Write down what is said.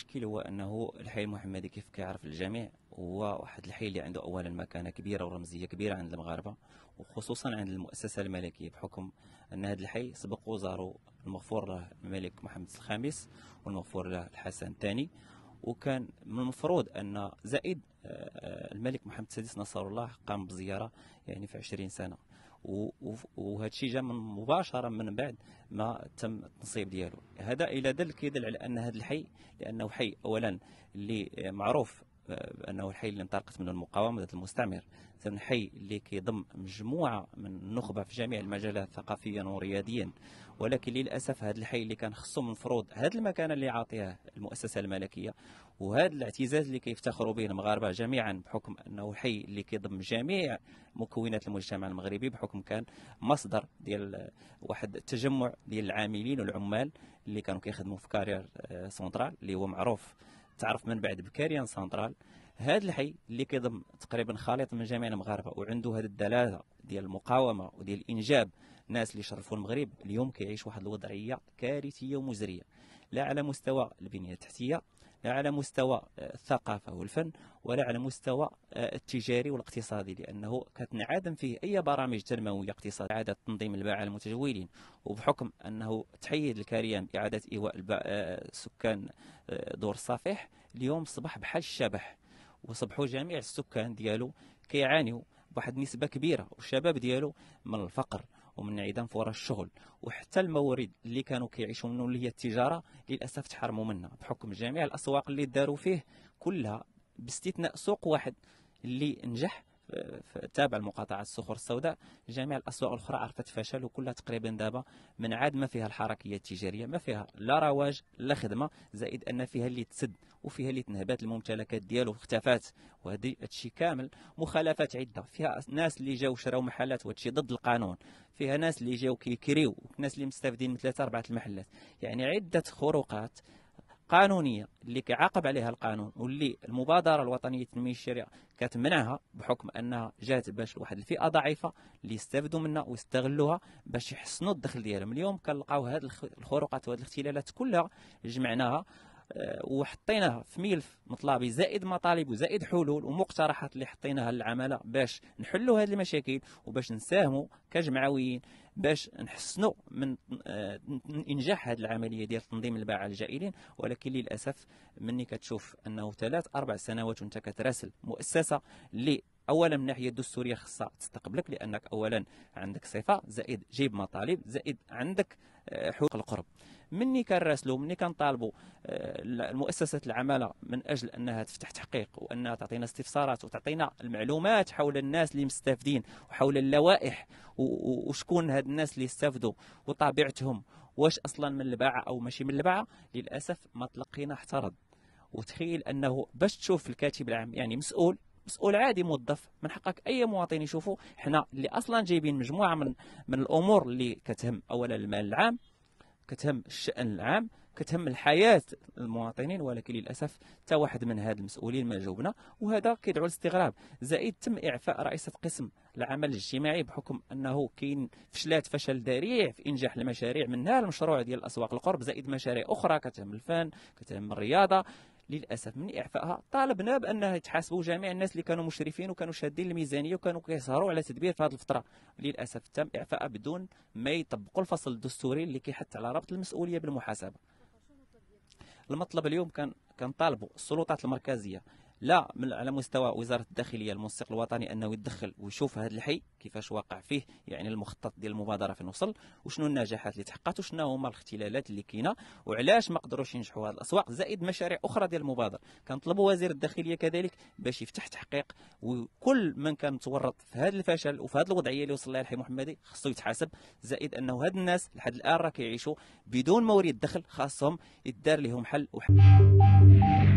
المشكل هو انه الحي المحمدي كيف كيعرف الجميع هو واحد الحي اللي عنده اولا مكانه كبيره ورمزيه كبيره عند المغاربه وخصوصا عند المؤسسه الملكيه بحكم ان هذا الحي سبق وزاروا المغفور له الملك محمد الخامس والمغفور له الحسن الثاني وكان من المفروض ان زائد آه، آه، الملك محمد السادس نصر الله قام بزياره يعني في 20 سنه وهذا الشيء جا من مباشره من بعد ما تم التنصيب ديالو هذا الى دل كيدل على ان هذا الحي لانه حي اولا اللي معروف بانه الحي اللي انطلقت منه المقاومه ضد المستعمر ثم الحي اللي كيضم مجموعه من النخبه في جميع المجالات ثقافيا ورياديا ولكن للاسف هذا الحي اللي كان خصو من فروض هذا المكان اللي عاطيها المؤسسه الملكيه وهذا الاعتزاز اللي كيفتخروا به المغاربه جميعا بحكم انه حي اللي كيضم جميع مكونات المجتمع المغربي بحكم كان مصدر ديال واحد التجمع ديال العاملين والعمال اللي كانوا كيخدموا في كارير آه، سنترال اللي هو معروف تعرف من بعد بكاريان سنترال هذا الحي اللي كيضم تقريبا خليط من جميع المغاربه وعنده هذه الدلاله ديال المقاومه وديال الانجاب الناس اللي شرفوا المغرب اليوم كيعيش واحد الوضعيه كارثيه ومزريه لا على مستوى البنيه التحتيه لا على مستوى الثقافة آه، والفن ولا على مستوى آه، التجاري والاقتصادي لأنه كتنعدم فيه أي برامج تنموية اقتصادية إعادة تنظيم الباعة المتجولين وبحكم أنه تحيد الكريم إعادة إيواء آه، سكان دور الصفيح اليوم صبح بحال الشبح وصبحوا جميع السكان ديالو كيعانيوا بواحد النسبه كبيره والشباب ديالو من الفقر ومن انعدام فرص الشغل وحتى الموارد اللي كانوا كيعيشوا منه اللي هي التجاره للاسف تحرموا منها بحكم جميع الاسواق اللي داروا فيه كلها باستثناء سوق واحد اللي نجح تابع المقاطعة الصخور السوداء جميع الأسواق الأخرى عرفت فشل وكلها تقريبا دابا من عاد ما فيها الحركية التجارية ما فيها لا رواج لا خدمة زائد أن فيها اللي تسد وفيها اللي تنهبات الممتلكات ديالو اختفات وهذا هادشي كامل مخالفات عدة فيها ناس اللي جاو شراو محلات وهادشي ضد القانون فيها ناس اللي جاو كيكريو وناس اللي مستافدين من ثلاثة أربعة المحلات يعني عدة خروقات قانونيه اللي كيعاقب عليها القانون واللي المبادره الوطنيه لتنميه الشريعه كتمنعها بحكم انها جات باش واحد الفئه ضعيفه اللي يستافدوا منها ويستغلوها باش يحسنوا الدخل ديالهم اليوم كنلقاو هذه الخروقات وهذه الاختلالات كلها جمعناها آه، وحطيناها في ملف مطلبي زائد مطالب وزائد حلول ومقترحات اللي حطيناها للعماله باش نحلوا هذه المشاكل وباش نساهموا كجمعويين باش نحسنوا من آه، انجاح هذه العمليه ديال تنظيم الباعه الجائلين ولكن للاسف مني كتشوف انه ثلاث اربع سنوات وانت كتراسل مؤسسه اللي اولا من ناحيه دستوريه خاصه تستقبلك لانك اولا عندك صفه زائد جيب مطالب زائد عندك آه، حقوق القرب مني كنراسلو مني كنطالبوا آه، المؤسسات العماله من اجل انها تفتح تحقيق وانها تعطينا استفسارات وتعطينا المعلومات حول الناس اللي مستافدين وحول اللوائح وشكون هاد الناس اللي استفدوا وطبيعتهم واش اصلا من الباعه او ماشي من الباعه للاسف ما تلقينا احترض وتخيل انه باش تشوف الكاتب العام يعني مسؤول مسؤول عادي موظف من حقك اي مواطن يشوفه حنا اللي اصلا جايبين مجموعه من من الامور اللي كتهم اولا المال العام كتهم الشان العام كتهم الحياه المواطنين ولكن للاسف حتى واحد من هاد المسؤولين ما جاوبنا وهذا كيدعو للاستغراب زائد تم اعفاء رئيسه قسم العمل الاجتماعي بحكم انه كاين فشلات فشل ذريع في انجاح المشاريع منها المشروع ديال الاسواق القرب زائد مشاريع اخرى كتهم الفن كتهم الرياضه للاسف من اعفائها طالبنا بانها يتحاسبوا جميع الناس اللي كانوا مشرفين وكانوا شادين الميزانيه وكانوا كيسهروا على تدبير في هذه الفتره للاسف تم اعفائها بدون ما يطبقوا الفصل الدستوري اللي كيحث على ربط المسؤوليه بالمحاسبه المطلب اليوم كان كنطالبوا السلطات المركزيه لا من على مستوى وزاره الداخليه المنسق الوطني انه يدخل ويشوف هذا الحي كيفاش واقع فيه يعني المخطط ديال المبادره فين وصل وشنو النجاحات اللي تحققت وشنو هما الاختلالات اللي كاينه وعلاش ما قدروش ينجحوا هذه الاسواق زائد مشاريع اخرى ديال المبادره كنطلبوا وزير الداخليه كذلك باش يفتح تحقيق وكل من كان متورط في هذا الفشل وفي هذه الوضعيه اللي وصل لها الحي محمدي خصو يتحاسب زائد انه هاد الناس لحد الان راه كيعيشوا بدون مورد دخل خاصهم يدار لهم حل وحل